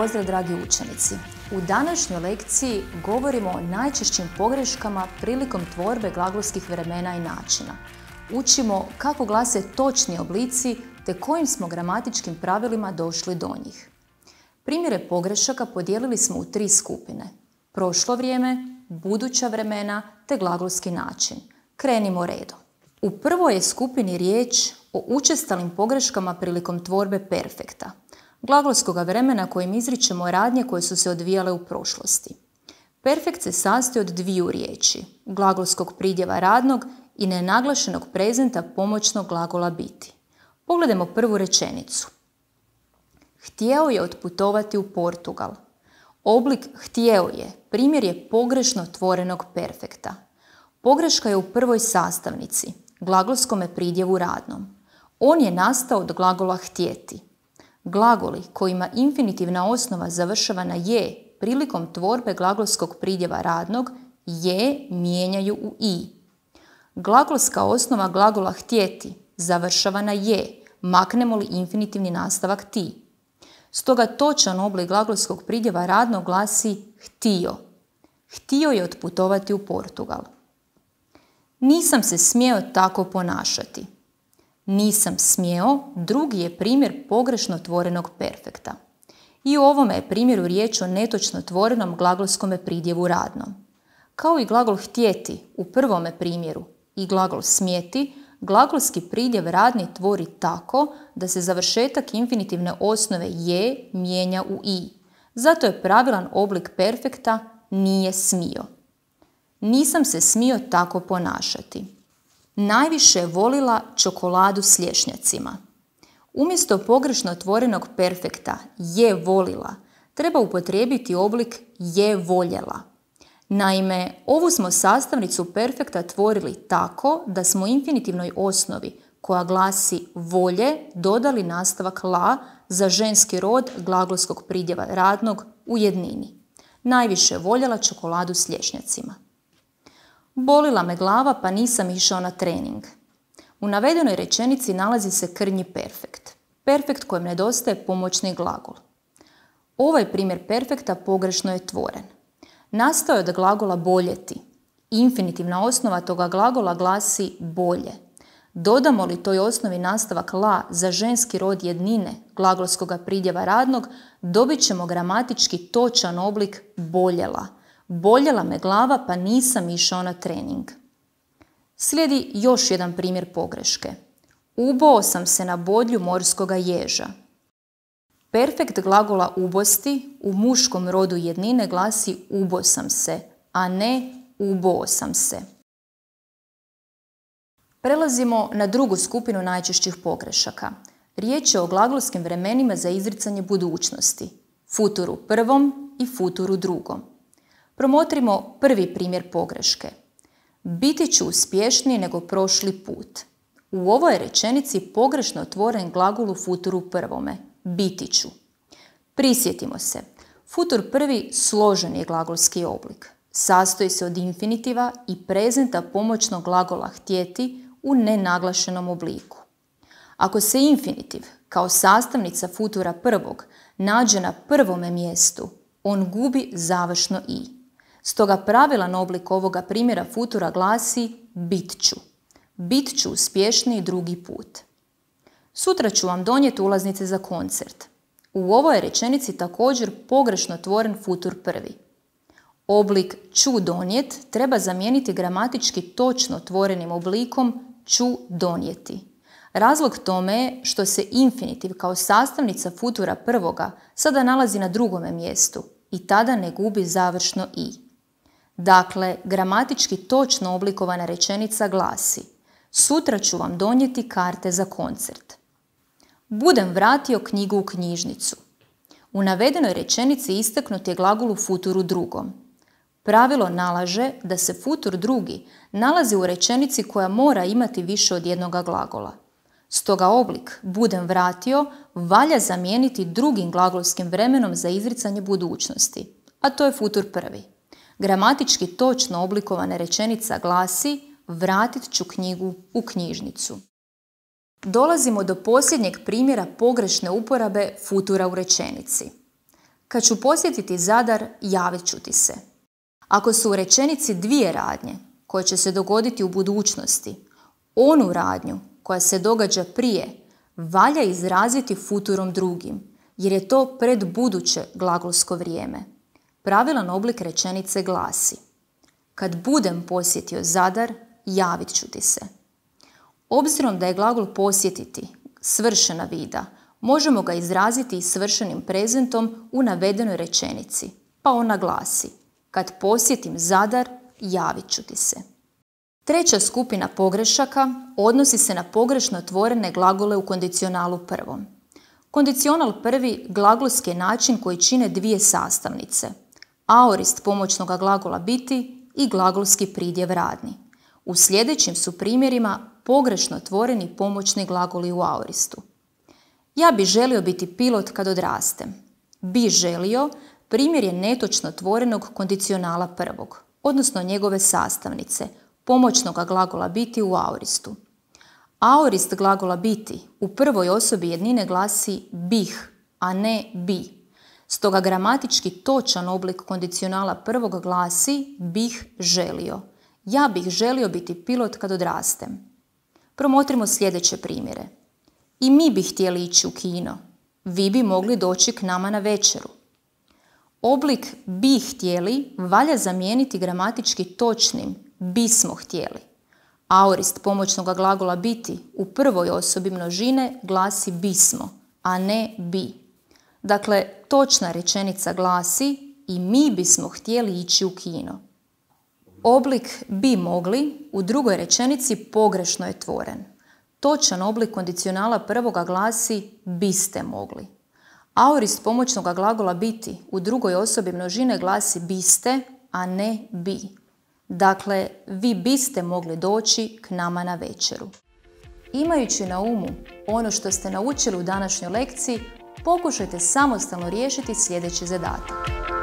pozdrav dragi učenici. U današnjoj lekciji govorimo o najčešćim pogreškama prilikom tvorbe glagolskih vremena i načina. Učimo kako glase točni oblici te kojim smo gramatičkim pravilima došli do njih. Primjere pogrešaka podijelili smo u tri skupine. Prošlo vrijeme, buduća vremena te glagolski način. Krenimo redom. U prvoj je skupini riječ o učestalim pogreškama prilikom tvorbe perfekta – glagolskoga vremena kojim izričemo radnje koje su se odvijale u prošlosti. Perfekt se sastoji od dviju riječi, glagolskog pridjeva radnog i nenaglašenog prezenta pomoćnog glagola biti. Pogledajmo prvu rečenicu. Htjeo je otputovati u Portugal. Oblik htjeo je primjer je pogrešno tvorenog perfekta. Pogreška je u prvoj sastavnici, glagolskome pridjevu radnom. On je nastao od glagola htjeti. Glagoli kojima infinitivna osnova završava na je prilikom tvorbe glagolskog pridjeva radnog je mijenjaju u i. Glagolska osnova glagola htjeti završavana na je, maknemo li infinitivni nastavak ti. Stoga točan oblik glagolskog pridjeva radnog glasi htio. Htio je otputovati u Portugal. Nisam se smio tako ponašati nisam smjeo, drugi je primjer pogrešno tvorenog perfekta. I u ovome je primjeru riječ o netočno tvorenom glagolskome pridjevu radnom. Kao i glagol htjeti u prvome primjeru i glagol smjeti, glagolski pridjev radni tvori tako da se završetak infinitivne osnove je mijenja u i. Zato je pravilan oblik perfekta nije smio. Nisam se smio tako ponašati najviše volila čokoladu s lješnjacima. Umjesto pogrešno otvorenog perfekta je volila, treba upotrijebiti oblik je voljela. Naime, ovu smo sastavnicu perfekta tvorili tako da smo infinitivnoj osnovi koja glasi volje dodali nastavak la za ženski rod glagolskog pridjeva radnog u jednini. Najviše voljela čokoladu s lješnjacima. Bolila me glava pa nisam išao na trening. U navedenoj rečenici nalazi se krnji perfekt. Perfekt kojem nedostaje pomoćni glagol. Ovaj primjer perfekta pogrešno je tvoren. Nastao je od glagola boljeti. Infinitivna osnova toga glagola glasi bolje. Dodamo li toj osnovi nastavak la za ženski rod jednine glagolskog pridjeva radnog, dobit ćemo gramatički točan oblik boljela – boljela me glava pa nisam išao na trening. Slijedi još jedan primjer pogreške. Uboo sam se na bodlju morskoga ježa. Perfekt glagola ubosti u muškom rodu jednine glasi ubo sam se, a ne uboo sam se. Prelazimo na drugu skupinu najčešćih pogrešaka. Riječ je o glagolskim vremenima za izricanje budućnosti, futuru prvom i futuru drugom. Promotrimo prvi primjer pogreške. Biti ću uspješniji nego prošli put. U ovoj rečenici pogrešno otvoren glagol u futuru prvome. Biti ću. Prisjetimo se. Futur prvi složen je glagolski oblik. Sastoji se od infinitiva i prezenta pomoćnog glagola htjeti u nenaglašenom obliku. Ako se infinitiv kao sastavnica futura prvog nađe na prvome mjestu, on gubi završno i. Stoga pravilan oblik ovoga primjera futura glasi bit ću. Bit ću uspješniji drugi put. Sutra ću vam donijeti ulaznice za koncert. U ovoj rečenici također pogrešno tvoren futur prvi. Oblik ću donijet treba zamijeniti gramatički točno tvorenim oblikom ću donijeti. Razlog tome je što se infinitiv kao sastavnica futura prvoga sada nalazi na drugome mjestu i tada ne gubi završno i. Dakle, gramatički točno oblikovana rečenica glasi Sutra ću vam donijeti karte za koncert. Budem vratio knjigu u knjižnicu. U navedenoj rečenici istaknut je glagol u futuru drugom. Pravilo nalaže da se futur drugi nalazi u rečenici koja mora imati više od jednoga glagola. Stoga oblik budem vratio valja zamijeniti drugim glagolskim vremenom za izricanje budućnosti, a to je futur prvi. Gramatički točno oblikovana rečenica glasi vratit ću knjigu u knjižnicu. Dolazimo do posljednjeg primjera pogrešne uporabe futura u rečenici. Kad ću posjetiti Zadar, javit ću ti se. Ako su u rečenici dvije radnje koje će se dogoditi u budućnosti, onu radnju koja se događa prije valja izraziti futurom drugim, jer je to predbuduće glagolsko vrijeme. Pravilan oblik rečenice glasi Kad budem posjetio Zadar, javit ću ti se. Obzirom da je glagol posjetiti svršena vida, možemo ga izraziti i svršenim prezentom u navedenoj rečenici, pa ona glasi Kad posjetim Zadar, javit ću ti se. Treća skupina pogrešaka odnosi se na pogrešno otvorene glagole u kondicionalu prvom. Kondicional prvi glagolski je način koji čine dvije sastavnice – aorist pomoćnog glagola biti i glagolski pridjev radni. U sljedećim su primjerima pogrešno tvoreni pomoćni glagoli u aoristu. Ja bi želio biti pilot kad odrastem. Bi želio primjer je netočno tvorenog kondicionala prvog, odnosno njegove sastavnice, pomoćnog glagola biti u aoristu. Aorist glagola biti u prvoj osobi jednine glasi bih, a ne bi. Stoga gramatički točan oblik kondicionala prvog glasi bih želio. Ja bih želio biti pilot kad odrastem. Promotrimo sljedeće primjere. I mi bi htjeli ići u kino. Vi bi mogli doći k nama na večeru. Oblik bi htjeli valja zamijeniti gramatički točnim bismo htjeli. Aorist pomoćnog glagola biti u prvoj osobi množine glasi bismo, a ne bi. Dakle, točna rečenica glasi i mi bismo htjeli ići u kino. Oblik bi mogli u drugoj rečenici pogrešno je tvoren. Točan oblik kondicionala prvoga glasi biste mogli. Aorist pomoćnog glagola biti u drugoj osobi množine glasi biste, a ne bi. Dakle, vi biste mogli doći k nama na večeru. Imajući na umu ono što ste naučili u današnjoj lekciji, Pokušajte samostalno riješiti sljedeći zadatak.